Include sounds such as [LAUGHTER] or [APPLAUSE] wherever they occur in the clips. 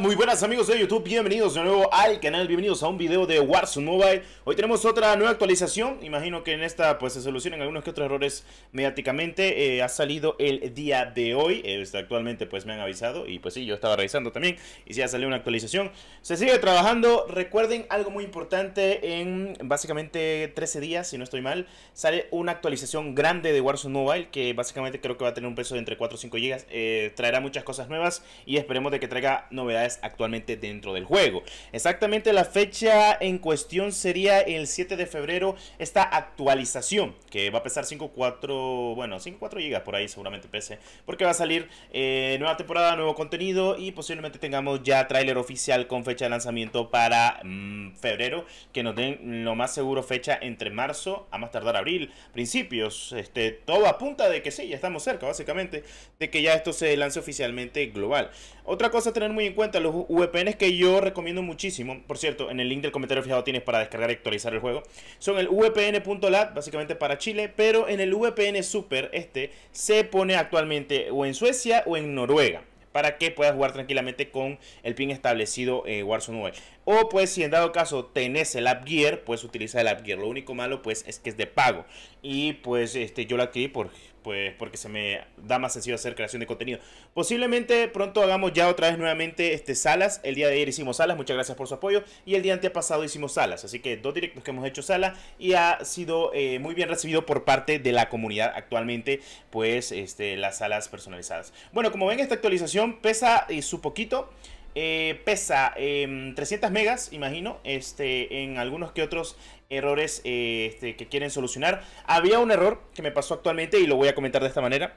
muy buenas amigos de YouTube, bienvenidos de nuevo al canal, bienvenidos a un video de Warzone Mobile Hoy tenemos otra nueva actualización, imagino que en esta pues se solucionen algunos que otros errores mediáticamente eh, Ha salido el día de hoy, eh, este, actualmente pues me han avisado y pues sí, yo estaba revisando también Y si ha salido una actualización, se sigue trabajando, recuerden algo muy importante en básicamente 13 días, si no estoy mal Sale una actualización grande de Warzone Mobile que básicamente creo que va a tener un peso de entre 4 o 5 GB eh, Traerá muchas cosas nuevas y esperemos de que traiga novedades actualmente dentro del juego. Exactamente la fecha en cuestión sería el 7 de febrero esta actualización que va a pesar 5.4, bueno, 5.4 GB por ahí seguramente pese, porque va a salir eh, nueva temporada, nuevo contenido y posiblemente tengamos ya tráiler oficial con fecha de lanzamiento para mm, febrero, que nos den lo más seguro fecha entre marzo a más tardar abril, principios, este, todo apunta de que sí, ya estamos cerca básicamente de que ya esto se lance oficialmente global. Otra cosa a tener muy en cuenta los VPNs que yo recomiendo muchísimo, por cierto, en el link del comentario fijado tienes para descargar y actualizar el juego, son el VPN.lat, básicamente para Chile, pero en el VPN Super, este, se pone actualmente o en Suecia o en Noruega para que puedas jugar tranquilamente con el pin establecido Warzone 9. O pues si en dado caso tenés el App Gear, pues utiliza el App Gear. Lo único malo pues es que es de pago. Y pues este, yo lo adquirí por pues porque se me da más sencillo hacer creación de contenido. Posiblemente pronto hagamos ya otra vez nuevamente este salas. El día de ayer hicimos salas, muchas gracias por su apoyo. Y el día antepasado hicimos salas, así que dos directos que hemos hecho salas y ha sido eh, muy bien recibido por parte de la comunidad actualmente, pues este, las salas personalizadas. Bueno, como ven esta actualización pesa eh, su poquito. Eh, pesa 300 em, megas, imagino, este, en algunos que otros errores eh, este, que quieren solucionar. Había un error que me pasó actualmente y lo voy a comentar de esta manera.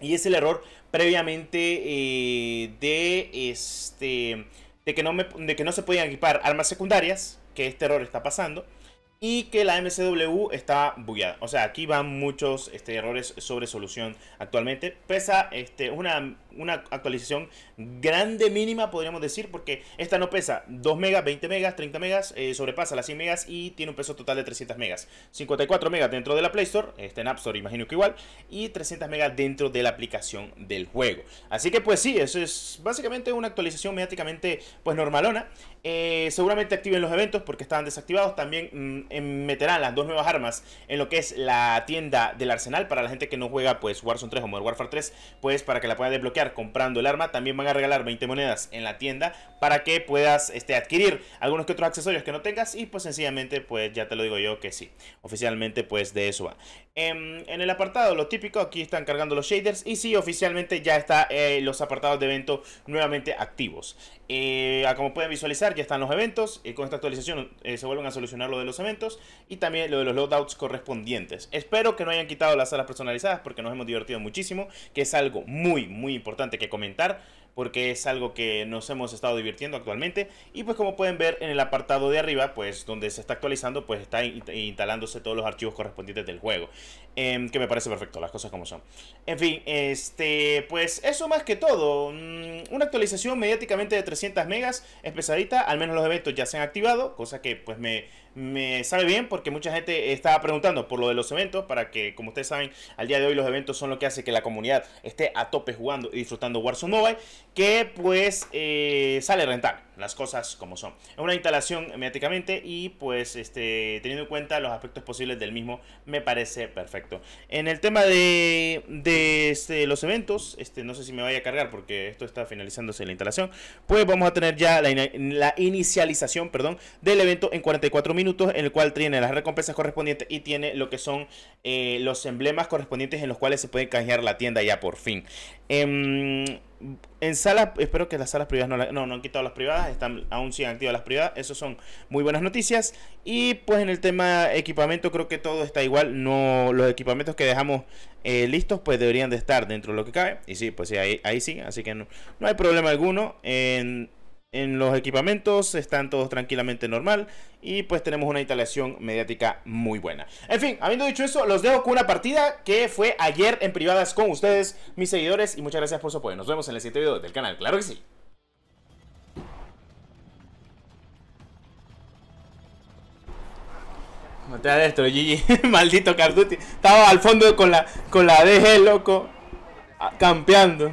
Y es el error previamente eh, de, este, de, que no de que no se podían equipar armas secundarias, que este error está pasando y que la MCW está bugueada. O sea, aquí van muchos este, errores sobre solución actualmente. Pesa este, una, una actualización grande mínima, podríamos decir, porque esta no pesa 2 megas, 20 megas, 30 eh, megas, sobrepasa las 100 megas y tiene un peso total de 300 megas. 54 megas dentro de la Play Store, este, en App Store imagino que igual, y 300 megas dentro de la aplicación del juego. Así que pues sí, eso es básicamente una actualización mediáticamente pues normalona. Eh, seguramente activen los eventos porque estaban desactivados. También mm, em, meterán las dos nuevas armas en lo que es la tienda del arsenal. Para la gente que no juega pues Warzone 3 o Modern Warfare 3, pues para que la pueda desbloquear comprando el arma. También van a regalar 20 monedas en la tienda para que puedas este, adquirir algunos que otros accesorios que no tengas. Y pues sencillamente pues ya te lo digo yo que sí. Oficialmente pues de eso va. Em, en, el apartado, lo típico, aquí están cargando los shaders. Y sí, oficialmente ya están eh, los apartados de evento nuevamente activos. Eh, como pueden visualizar ya están los eventos. Y con esta actualización eh, se vuelven a solucionar lo de los eventos y también lo de los loadouts correspondientes. Espero que no hayan quitado las salas personalizadas porque nos hemos divertido muchísimo, que es algo muy, muy importante que comentar porque es algo que nos hemos estado divirtiendo actualmente y pues como pueden ver en el apartado de arriba pues donde se está actualizando pues está instalándose todos los archivos correspondientes del juego em, que me parece perfecto las cosas como son en fin este pues eso más que todo mm, una actualización mediáticamente de 300 megas es al menos los eventos ya se han activado cosa que pues me me sabe bien porque mucha gente estaba preguntando por lo de los eventos para que como ustedes saben al día de hoy los eventos son lo que hace que la comunidad esté a tope jugando y disfrutando Warzone Mobile que pues eh, sale rentable, las cosas como son. Es una instalación mediáticamente y pues este, teniendo en cuenta los aspectos posibles del mismo, me parece perfecto. En el tema de, este, los eventos, este, no sé si me vaya a cargar porque esto está finalizándose la instalación, pues vamos a tener ya la, inicialización perdón, del evento en 44 minutos, en el cual tiene las recompensas correspondientes y tiene lo que son eh, los emblemas correspondientes en los cuales se puede canjear la tienda ya por fin. Em, en salas, espero que las salas privadas no, no, no, han quitado las privadas, están aún siguen activas las privadas, eso son muy buenas noticias. Y pues en el tema equipamiento creo que todo está igual, no los equipamientos que dejamos eh, listos pues deberían de estar dentro de lo que cabe. Y sí, pues sí, ahí, ahí sí, así que no, no hay problema alguno. En, en los equipamientos están todos tranquilamente normal y pues tenemos una instalación mediática muy buena. En fin, habiendo dicho eso, los dejo con una partida que fue ayer en privadas con ustedes, mis seguidores, y muchas gracias por su apoyo. Nos vemos en el siguiente video del canal, claro que sí. te de esto, Gigi. [LAUGHS] Maldito Carduti. Estaba al fondo con la, con la DG, loco. Campeando.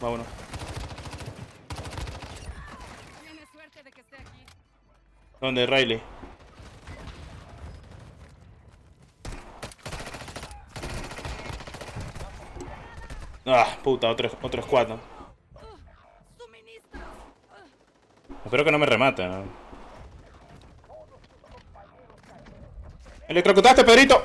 Vámonos. ¿Dónde, Riley? Ah, puta, otro, otro squad. Espero que no me remate. ¡Electrocutaste, Pedrito!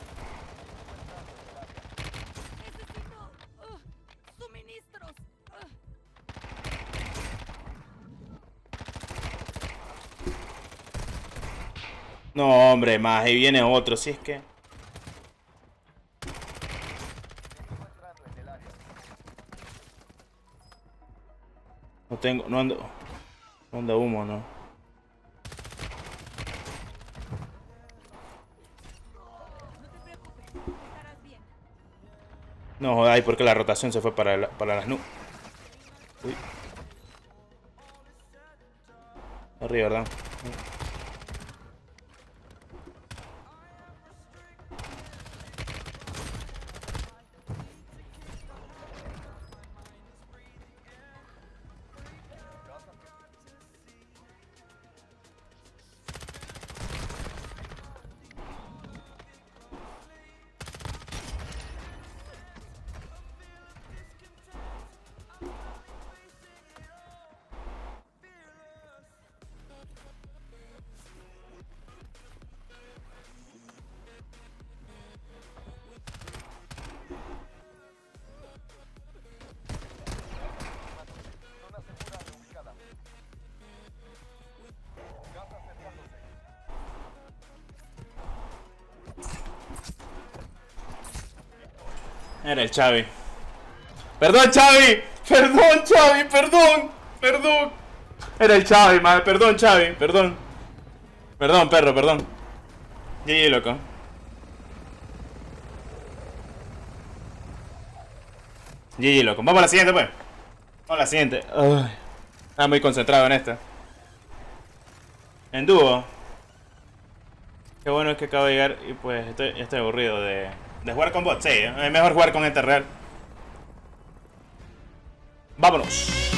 No, hombre, más. Ahí viene otro, si es que... No tengo... No ando... No anda humo, no. No, jodáis, porque la rotación se fue para, para las nu. Uy. Arriba, ¿verdad? Era el Xavi. ¡Perdón, Xavi! ¡Perdón, Xavi! ¡Perdón! ¡Perdón! Era el Xavi, madre. Perdón, Xavi. Perdón. Perdón, perro, perdón. GG, loco. GG, loco. Vamos a la siguiente, pues. Vamos a la siguiente. Ay. Estaba muy concentrado en esto. En dúo. Qué bueno es que acabo de llegar y pues estoy, estoy aburrido de... De jugar con bots, sí. Es mejor jugar con enterrar Vámonos.